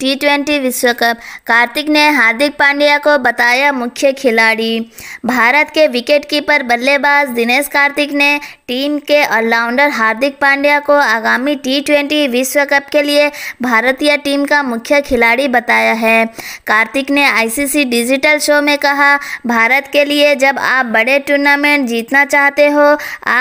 T twenty विश्व cup Karthik ने हार्दिक पांड्या को बताया मुख्य खिलाड़ी भारत के विकेटकीपर बल्लेबाज दिनेश कार्तिक ने टीम के ऑलराउंडर हार्दिक पांड्या को आगामी टी ट्वेंटी विश्व कप के लिए भारतीय टीम का मुख्य खिलाड़ी बताया है कार्तिक ने आईसीसी डिजिटल शो में कहा भारत के लिए जब आप बड़े टूर्नामेंट जीतना चाहते हो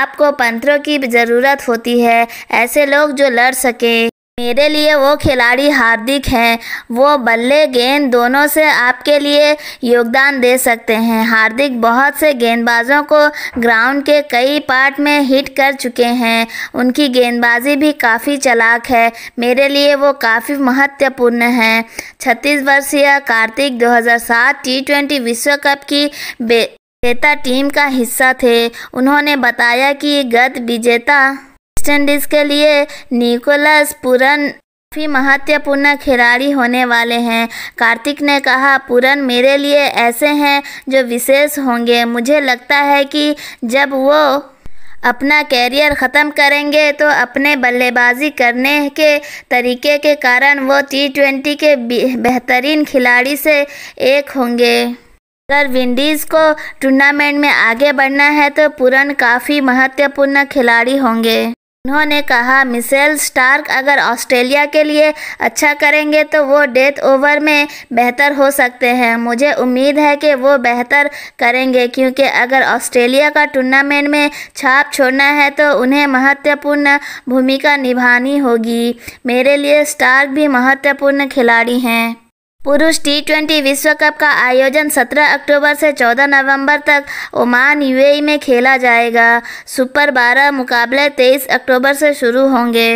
आपको पंथरों की ज़रूरत होती है ऐसे लोग जो लड़ सकें मेरे लिए वो खिलाड़ी हार्दिक हैं वो बल्ले गेंद दोनों से आपके लिए योगदान दे सकते हैं हार्दिक बहुत से गेंदबाजों को ग्राउंड के कई पार्ट में हिट कर चुके हैं उनकी गेंदबाजी भी काफ़ी चलाक है मेरे लिए वो काफ़ी महत्वपूर्ण है छत्तीस वर्षीय कार्तिक 2007 टी ट्वेंटी विश्व कप की बेहतर टीम का हिस्सा थे उन्होंने बताया कि गत विजेता वेस्टइंडीज़ के लिए निकोलस पुरन काफ़ी महत्वपूर्ण खिलाड़ी होने वाले हैं कार्तिक ने कहा पूरन मेरे लिए ऐसे हैं जो विशेष होंगे मुझे लगता है कि जब वो अपना कैरियर ख़त्म करेंगे तो अपने बल्लेबाजी करने के तरीके के कारण वो टी ट्वेंटी के बेहतरीन खिलाड़ी से एक होंगे अगर विंडीज़ को टूर्नामेंट में आगे बढ़ना है तो पूरन काफ़ी महत्वपूर्ण खिलाड़ी होंगे उन्होंने कहा मिसेल स्टार्क अगर ऑस्ट्रेलिया के लिए अच्छा करेंगे तो वो डेथ ओवर में बेहतर हो सकते हैं मुझे उम्मीद है कि वो बेहतर करेंगे क्योंकि अगर ऑस्ट्रेलिया का टूर्नामेंट में छाप छोड़ना है तो उन्हें महत्वपूर्ण भूमिका निभानी होगी मेरे लिए स्टार्क भी महत्वपूर्ण खिलाड़ी हैं पुरुष टी ट्वेंटी विश्व कप का आयोजन 17 अक्टूबर से 14 नवंबर तक ओमान यूएई में खेला जाएगा सुपर 12 मुकाबले 23 अक्टूबर से शुरू होंगे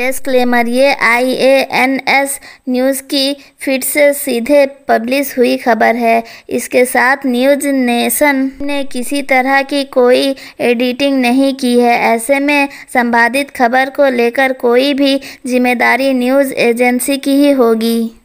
डिस्क्लेमर ये I A N S news की फिट से सीधे पब्लिश हुई खबर है इसके साथ न्यूज नेशन ने किसी तरह की कोई एडिटिंग नहीं की है ऐसे में संपादित खबर को लेकर कोई भी जिम्मेदारी न्यूज़ एजेंसी की ही होगी